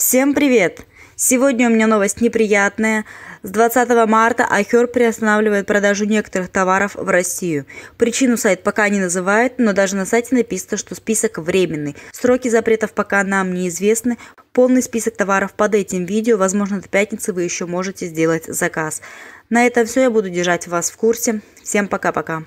Всем привет! Сегодня у меня новость неприятная. С 20 марта Ахер приостанавливает продажу некоторых товаров в Россию. Причину сайт пока не называет, но даже на сайте написано, что список временный. Сроки запретов пока нам неизвестны. Полный список товаров под этим видео. Возможно, до пятницы вы еще можете сделать заказ. На этом все. Я буду держать вас в курсе. Всем пока-пока.